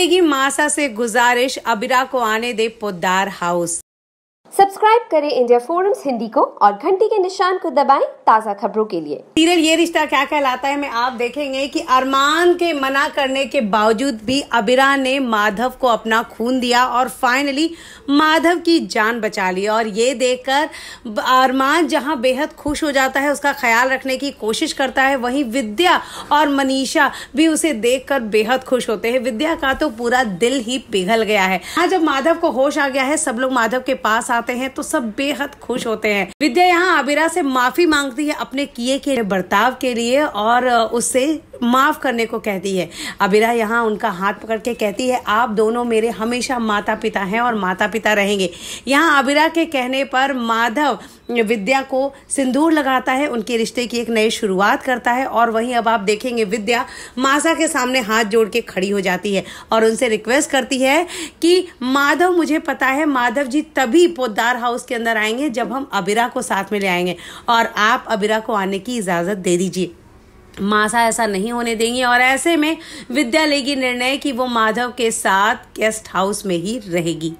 रहेगी मासा से गुजारिश अबिरा को आने दे पोदार हाउस सब्सक्राइब करें इंडिया फोरम्स हिंदी को और घंटी के निशान को दबाएं ताज़ा खबरों के लिए सीरियल ये रिश्ता क्या कहलाता है मैं आप देखेंगे कि अरमान के मना करने के बावजूद भी अबिरा ने माधव को अपना खून दिया और फाइनली माधव की जान बचा ली और ये देखकर अरमान जहां बेहद खुश हो जाता है उसका ख्याल रखने की कोशिश करता है वही विद्या और मनीषा भी उसे देख बेहद खुश होते है विद्या का तो पूरा दिल ही पिघल गया है हाँ जब माधव को होश आ गया है सब लोग माधव के पास आ बताते हैं तो सब बेहद खुश होते हैं विद्या यहाँ आबिरा से माफी मांगती है अपने किए के बर्ताव के लिए और उससे माफ करने को कहती है अबिरा यहाँ उनका हाथ पकड़ के कहती है आप दोनों मेरे हमेशा माता पिता हैं और माता पिता रहेंगे यहाँ अबिरा के कहने पर माधव विद्या को सिंदूर लगाता है उनके रिश्ते की एक नई शुरुआत करता है और वहीं अब आप देखेंगे विद्या मासा के सामने हाथ जोड़ के खड़ी हो जाती है और उनसे रिक्वेस्ट करती है कि माधव मुझे पता है माधव जी तभी पोदार हाउस के अंदर आएंगे जब हम अबिरा को साथ में ले आएंगे और आप अबिरा को आने की इजाज़त दे दीजिए मासा ऐसा नहीं होने देंगी और ऐसे में विद्या लेगी निर्णय कि वो माधव के साथ गेस्ट हाउस में ही रहेगी